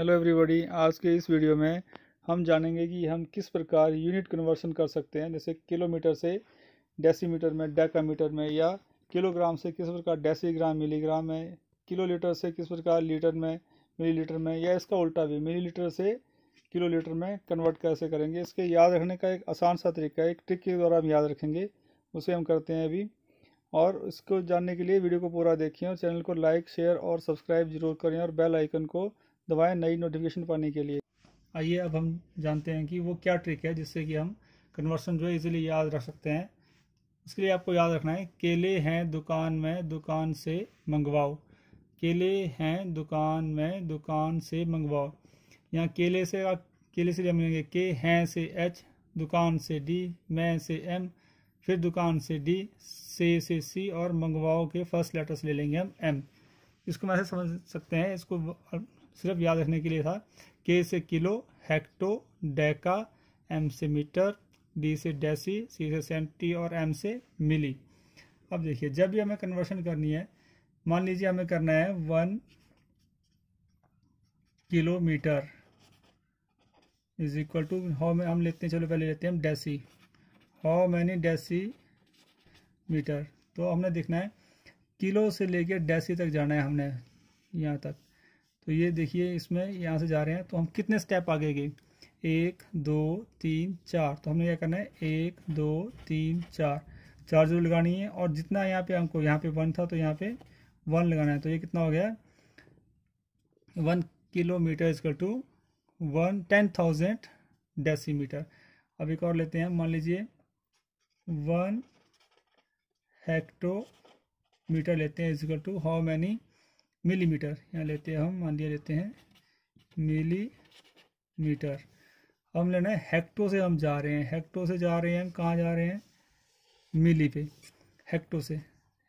hello everybody आज के इस वीडियो में हम जानेंगे कि हम किस प्रकार यूनिट कन्वर्सन कर सकते हैं जैसे किलोमीटर से डेसीमीटर में डेकामीटर में या किलोग्राम से किस प्रकार डेसीग्राम मिलीग्राम में किलो लीटर से किस प्रकार लीटर में मिली लीटर में या इसका उल्टा भी मिली लीटर से किलो लीटर में कन्वर्ट कैसे करेंगे इसके याद रखने का एक आसान सा तरीका है एक ट्रिक के द्वारा हम याद रखेंगे उसे हम करते हैं अभी और इसको जानने के लिए वीडियो को पूरा देखिए और चैनल को लाइक शेयर और सब्सक्राइब जरूर करें और बेल आइकन को दबाएं नई नोटिफिकेशन पाने के लिए आइए अब हम जानते हैं कि वो क्या ट्रिक है जिससे कि हम कन्वर्सन जो है इजीली याद रख सकते हैं उसके लिए आपको याद रखना है केले हैं दुकान में दुकान से मंगवाओ केले हैं दुकान में दुकान से मंगवाओ यहाँ केले से आप केले से मिलेंगे के हैं से एच दुकान से डी मैं से एम फिर दुकान से डी से से सी और मंगवाओ के फर्स्ट लेटर्स ले लेंगे हम एम इसको मैं समझ सकते हैं इसको सिर्फ याद रखने के लिए था के से किलो हेक्टो डेका एम से मीटर डी से डेसी सी से सेंटी और एम से मिली अब देखिए जब भी हमें कन्वर्शन करनी है मान लीजिए हमें करना है one kilometre is equal to how में हम लेते हैं चलो पहले लेते हैं हम deci how many deci metre तो हमने देखना है किलो से लेके डेसी तक जाना है हमने यहाँ तक तो ये देखिए इसमें यहाँ से जा रहे हैं तो हम कितने स्टेप आगे गए एक दो तीन चार तो हमने क्या करना है एक दो तीन चार चार जो लगानी है और जितना यहाँ पे हमको यहाँ पे वन था तो यहाँ पे वन लगाना है तो ये कितना हो गया one kilometre is equal to one ten thousand decimetre अब एक और लेते हैं मान लीजिए वन हेक्टोमीटर लेते हैं is equal to how many millimetre यहाँ लेते हैं हम मान लिया लेते हैं मिलीमीटर हम लेना है हेक्टो से हम जा रहे हैं हेक्टो से जा रहे हैं हम कहाँ जा रहे हैं मिली पे हेक्टो से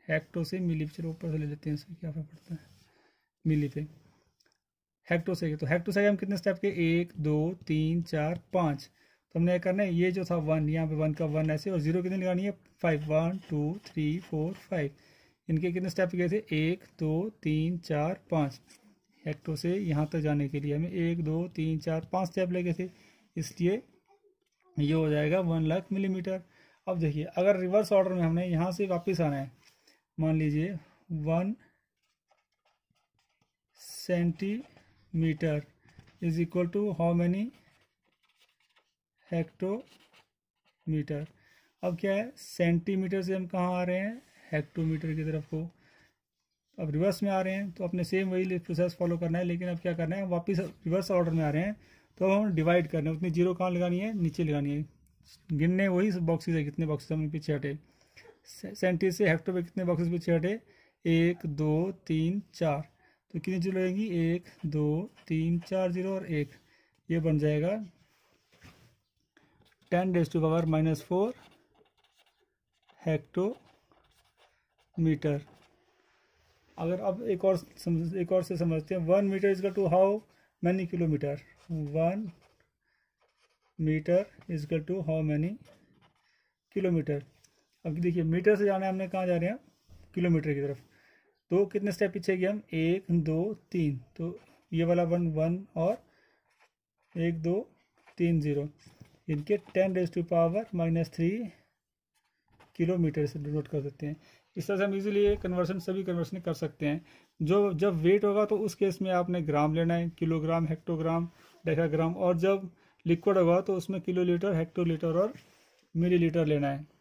हेक्टो से मिली पे चलो ऊपर से ले लेते हैं इसमें क्या फर्क पड़ता है मिली पे हेक्टो से तो हेक्टो से हम कितने स्टेप के एक दो तीन चार पाँच तो हमने करना है ये जो था वन यहाँ पे वन का वन ऐसे और जीरो कितने लगानी है five one two three four five इनके कितने स्टेप गए थे एक दो तीन चार पाँच हेक्टो से यहाँ तक जाने के लिए हमें एक दो तीन चार पाँच स्टेप लगे थे इसलिए ये हो जाएगा वन लाख मिलीमीटर अब देखिए अगर रिवर्स ऑर्डर में हमने यहाँ से वापस आना है मान लीजिए one centimetre is equal to how many hectometre अब क्या है सेंटीमीटर से हम कहाँ आ रहे हैं हेक्टोमीटर की तरफ को अब रिवर्स में आ रहे हैं तो अपने सेम वही प्रोसेस फॉलो करना है लेकिन अब क्या करना है वापस रिवर्स ऑर्डर में आ रहे हैं तो अब हम डिवाइड करना है उतनी जीरो कहाँ लगानी है नीचे लगानी है गिनने वही बॉक्सेज है कितने बॉक्सेज हमने पीछे हटे सेंटी से हेक्टो पर कितने बॉक्सेज पीछे हटे एक दो तीन चार तो कितनी जीरो लगेगी एक दो तीन चार जीरो और एक ये बन जाएगा ten raise to power minus four hecto metre अगर अब एक और समझ एक और से समझते हैं one metre is equal to how many kilometre one metre is equal to how many kilometre अब देखिए मीटर से जाना है हमने कहाँ जा रहे हैं किलोमीटर की तरफ तो कितने स्टेप पीछे गए हम एक दो तीन तो ये वाला वन वन और एक दो तीन ज़ीरो इनके ten raise to power minus three kilometre से डिनोट कर देते हैं इस तरह से हम इजीली कन्वर्सन सभी कन्वर्सन कर सकते हैं जो जब वेट होगा तो उस केस में आपने ग्राम लेना है किलोग्राम हेक्टोग्राम डेकाग्राम और जब लिक्विड होगा तो उसमें किलो लीटर हेक्टोलीटर और मिलीलीटर लेना है